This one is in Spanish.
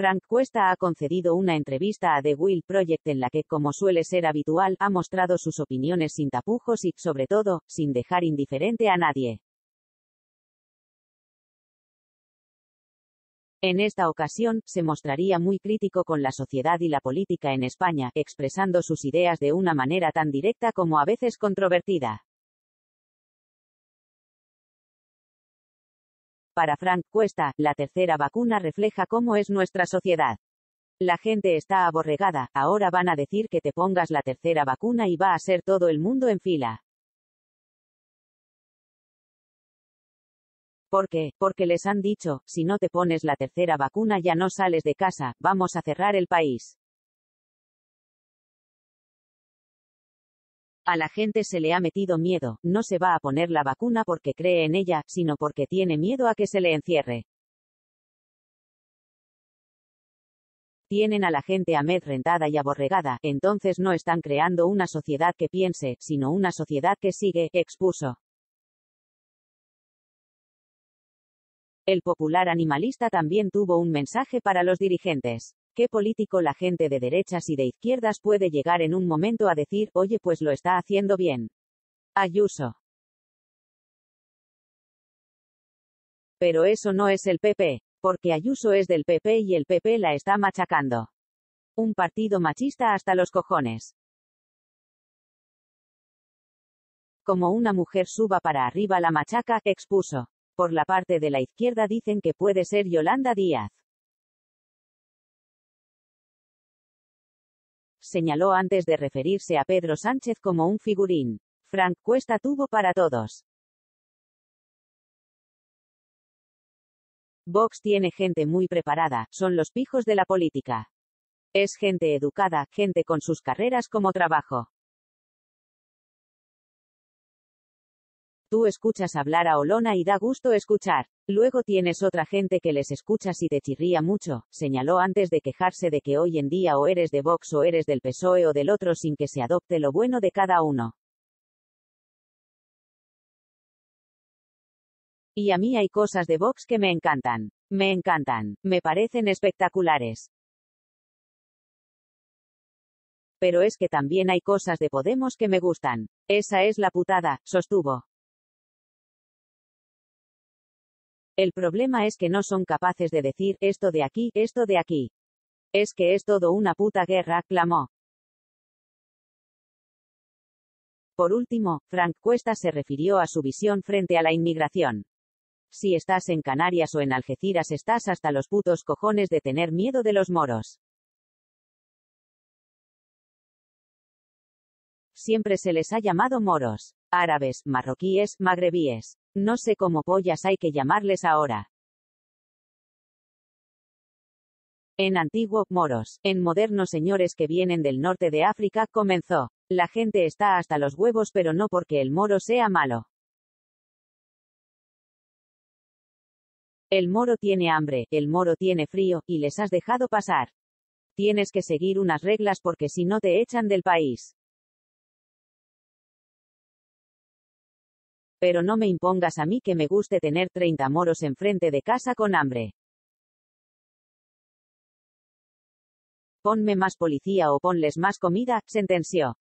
Frank Cuesta ha concedido una entrevista a The Will Project en la que, como suele ser habitual, ha mostrado sus opiniones sin tapujos y, sobre todo, sin dejar indiferente a nadie. En esta ocasión, se mostraría muy crítico con la sociedad y la política en España, expresando sus ideas de una manera tan directa como a veces controvertida. Para Frank Cuesta, la tercera vacuna refleja cómo es nuestra sociedad. La gente está aborregada, ahora van a decir que te pongas la tercera vacuna y va a ser todo el mundo en fila. ¿Por qué? Porque les han dicho, si no te pones la tercera vacuna ya no sales de casa, vamos a cerrar el país. A la gente se le ha metido miedo, no se va a poner la vacuna porque cree en ella, sino porque tiene miedo a que se le encierre. Tienen a la gente amedrentada y aborregada, entonces no están creando una sociedad que piense, sino una sociedad que sigue, expuso. El popular animalista también tuvo un mensaje para los dirigentes. ¿Qué político la gente de derechas y de izquierdas puede llegar en un momento a decir, oye pues lo está haciendo bien? Ayuso. Pero eso no es el PP, porque Ayuso es del PP y el PP la está machacando. Un partido machista hasta los cojones. Como una mujer suba para arriba la machaca, expuso. Por la parte de la izquierda dicen que puede ser Yolanda Díaz. señaló antes de referirse a Pedro Sánchez como un figurín. Frank Cuesta tuvo para todos. Vox tiene gente muy preparada, son los pijos de la política. Es gente educada, gente con sus carreras como trabajo. Tú escuchas hablar a Olona y da gusto escuchar. Luego tienes otra gente que les escuchas y te chirría mucho, señaló antes de quejarse de que hoy en día o eres de Vox o eres del PSOE o del otro sin que se adopte lo bueno de cada uno. Y a mí hay cosas de Vox que me encantan. Me encantan. Me parecen espectaculares. Pero es que también hay cosas de Podemos que me gustan. Esa es la putada, sostuvo. El problema es que no son capaces de decir esto de aquí, esto de aquí. Es que es todo una puta guerra, clamó. Por último, Frank Cuesta se refirió a su visión frente a la inmigración. Si estás en Canarias o en Algeciras estás hasta los putos cojones de tener miedo de los moros. Siempre se les ha llamado moros, árabes, marroquíes, magrebíes. No sé cómo pollas hay que llamarles ahora. En antiguo, moros, en modernos señores que vienen del norte de África, comenzó. La gente está hasta los huevos pero no porque el moro sea malo. El moro tiene hambre, el moro tiene frío, y les has dejado pasar. Tienes que seguir unas reglas porque si no te echan del país. Pero no me impongas a mí que me guste tener 30 moros enfrente de casa con hambre. Ponme más policía o ponles más comida, sentenció.